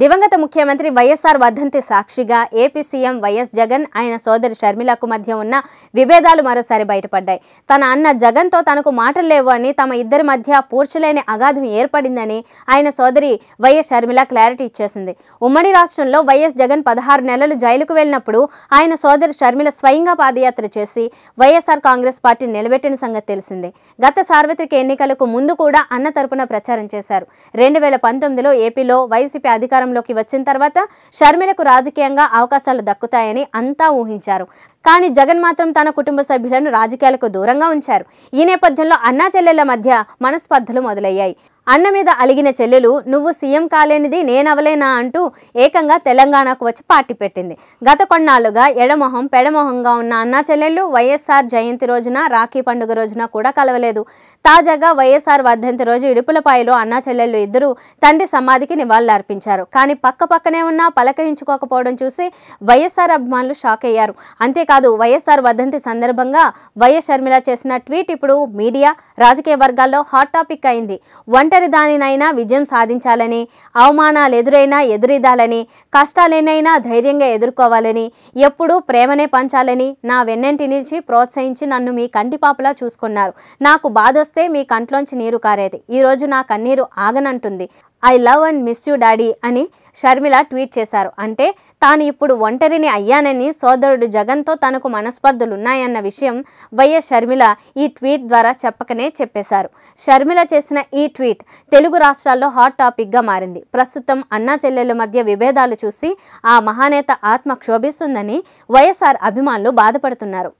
దివంగత ముఖ్యమంత్రి వైఎస్ఆర్ వర్ధంతి సాక్షిగా ఏపీ సీఎం వైఎస్ జగన్ ఆయన సోదరి షర్మిలకు మధ్య ఉన్న విభేదాలు మరోసారి బయటపడ్డాయి తన అన్న జగన్తో తనకు మాటలు లేవు అని తమ ఇద్దరి మధ్య పూర్చలేని అగాధం ఏర్పడిందని ఆయన సోదరి వైఎస్ షర్మిల క్లారిటీ ఇచ్చేసింది ఉమ్మడి రాష్ట్రంలో వైఎస్ జగన్ పదహారు నెలలు జైలుకు వెళ్ళినప్పుడు ఆయన సోదరి షర్మిల స్వయంగా పాదయాత్ర చేసి వైఎస్ఆర్ కాంగ్రెస్ పార్టీ నిలబెట్టిన సంగతి తెలిసిందే గత సార్వత్రిక ఎన్నికలకు ముందు కూడా అన్న తరపున ప్రచారం చేశారు రెండు వేల పంతొమ్మిదిలో ఏపీలో వైసీపీ అధికారం అధికారంలోకి వచ్చిన తర్వాత షర్మిలకు రాజకీయంగా అవకాశాలు దక్కుతాయని అంతా ఊహించారు కానీ జగన్ మాత్రం తన కుటుంబ సభ్యులను రాజకీయాలకు దూరంగా ఉంచారు ఈ నేపథ్యంలో అన్నా చెల్లెళ్ల మధ్య మనస్పర్ధలు మొదలయ్యాయి అన్న మీద అలిగిన చెల్లెలు నువ్వు సీఎం కాలేనిది నేనవలేనా అంటూ ఏకంగా తెలంగాణకు వచ్చి పార్టీ పెట్టింది గత కొన్నాళ్ళుగా ఎడమొహం పెడమొహంగా ఉన్న అన్న చెల్లెళ్ళు వైఎస్ఆర్ జయంతి రోజున రాఖీ పండుగ రోజున కూడా కలవలేదు తాజాగా వైఎస్ఆర్ వర్ధంతి రోజు ఇడుపులపాయలో అన్న చెల్లెళ్ళు ఇద్దరు తండ్రి సమాధికి నివాళులర్పించారు కానీ పక్క పక్కనే ఉన్నా పలకరించుకోకపోవడం చూసి వైఎస్ఆర్ అభిమానులు షాక్ అయ్యారు అంతేకాదు వైఎస్ఆర్ వర్ధంతి సందర్భంగా వైఎస్ షర్మిల చేసిన ట్వీట్ ఇప్పుడు మీడియా రాజకీయ వర్గాల్లో హాట్ టాపిక్ అయింది వంట దానినైనా విజయం సాధించాలని అవమానాలు ఎదురైనా ఎదురీదాలని కష్టాలేనైనా ధైర్యంగా ఎదుర్కోవాలని ఎప్పుడూ ప్రేమనే పంచాలని నా వెన్నంటి నిలిచి ప్రోత్సహించి నన్ను మీ కంటిపాపలా చూసుకున్నారు నాకు బాధొస్తే మీ కంట్లోంచి నీరు కారేది ఈరోజు నా కన్నీరు ఆగనంటుంది I love and miss you daddy అని షర్మిల ట్వీట్ చేశారు అంటే తాను ఇప్పుడు ఒంటరిని అయ్యానని సోదరుడు జగన్తో తనకు మనస్పర్ధలు ఉన్నాయన్న విషయం వైఎస్ షర్మిల ఈ ట్వీట్ ద్వారా చెప్పకనే చెప్పేశారు షర్మిల చేసిన ఈ ట్వీట్ తెలుగు రాష్ట్రాల్లో హాట్ టాపిక్గా మారింది ప్రస్తుతం అన్నా చెల్లెల మధ్య విభేదాలు చూసి ఆ మహానేత ఆత్మ క్షోభిస్తుందని వైఎస్ఆర్ అభిమానులు బాధపడుతున్నారు